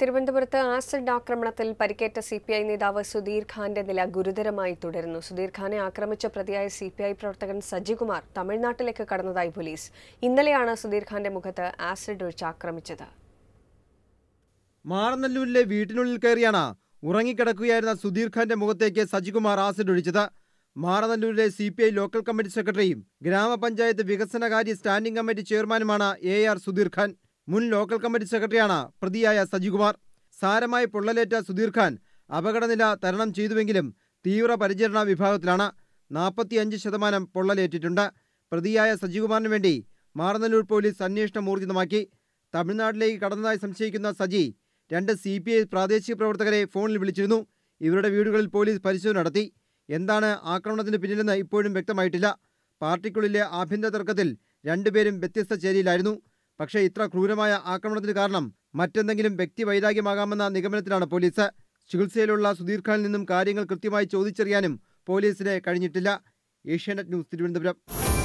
തിരുവനന്തപുരത്ത് ആസിഡ് ആക്രമണത്തിൽ പരിക്കേറ്റ സി പി ഐ നേതാവ് സുധീർ ഖാന്റെ നില ഗുരുതരമായി തുടരുന്നു സുധീർ ഖാനെ ആക്രമിച്ച പ്രതിയായ സി പി ഐ പ്രവർത്തകൻ സജികുമാർ തമിഴ്നാട്ടിലേക്ക് കടന്നതായി പോലീസ് ഇന്നലെയാണ് സുധീർ ഖാന്റെ മുഖത്ത് ആസിഡ് ഒഴിച്ച് ആക്രമിച്ചത് മാറനല്ലൂരിലെ വീട്ടിനുള്ളിൽ കയറിയാണ് ഉറങ്ങിക്കിടക്കുകയായിരുന്ന സുധീർ ഖാന്റെ മുഖത്തേക്ക് സജികുമാർ ആസിഡ് ഒഴിച്ചത് മാറനല്ലൂരിലെ C P I local committee സെക്രട്ടറിയും ഗ്രാമപഞ്ചായത്ത് വികസനകാര്യ സ്റ്റാൻഡിംഗ് കമ്മിറ്റി ചെയർമാനുമാണ് എ ആർ സുധീർ ഖാൻ മുൻ ലോക്കൽ കമ്മിറ്റി സെക്രട്ടറിയാണ് പ്രതിയായ സജികുമാർ സാരമായി പൊള്ളലേറ്റ സുധീർ ഖാൻ അപകടനില തരണം ചെയ്തുവെങ്കിലും തീവ്ര പരിചരണ വിഭാഗത്തിലാണ് നാൽപ്പത്തിയഞ്ച് ശതമാനം പൊള്ളലേറ്റിട്ടുണ്ട് പ്രതിയായ സജികുമാറിന് വേണ്ടി മാറനല്ലൂർ പോലീസ് അന്വേഷണം ഊർജിതമാക്കി തമിഴ്നാട്ടിലേക്ക് കടന്നതായി സംശയിക്കുന്ന സജി രണ്ട് സി പി ഐ പ്രാദേശിക പ്രവർത്തകരെ ഫോണിൽ വിളിച്ചിരുന്നു ഇവരുടെ വീടുകളിൽ പോലീസ് പരിശോധന നടത്തി എന്താണ് ആക്രമണത്തിന് പിന്നിലെന്ന് ഇപ്പോഴും വ്യക്തമായിട്ടില്ല പാർട്ടിക്കുള്ളിലെ ആഭ്യന്തര തർക്കത്തിൽ രണ്ടുപേരും വ്യത്യസ്ത ചേരിയിലായിരുന്നു പക്ഷേ ഇത്ര ക്രൂരമായ ആക്രമണത്തിന് കാരണം മറ്റെന്തെങ്കിലും വ്യക്തി വൈരാഗ്യമാകാമെന്ന നിഗമനത്തിലാണ് പോലീസ് ചികിത്സയിലുള്ള സുധീർഖാനിൽ നിന്നും കാര്യങ്ങൾ കൃത്യമായി ചോദിച്ചറിയാനും പോലീസിന് കഴിഞ്ഞിട്ടില്ല ഏഷ്യാനെറ്റ് ന്യൂസ് തിരുവനന്തപുരം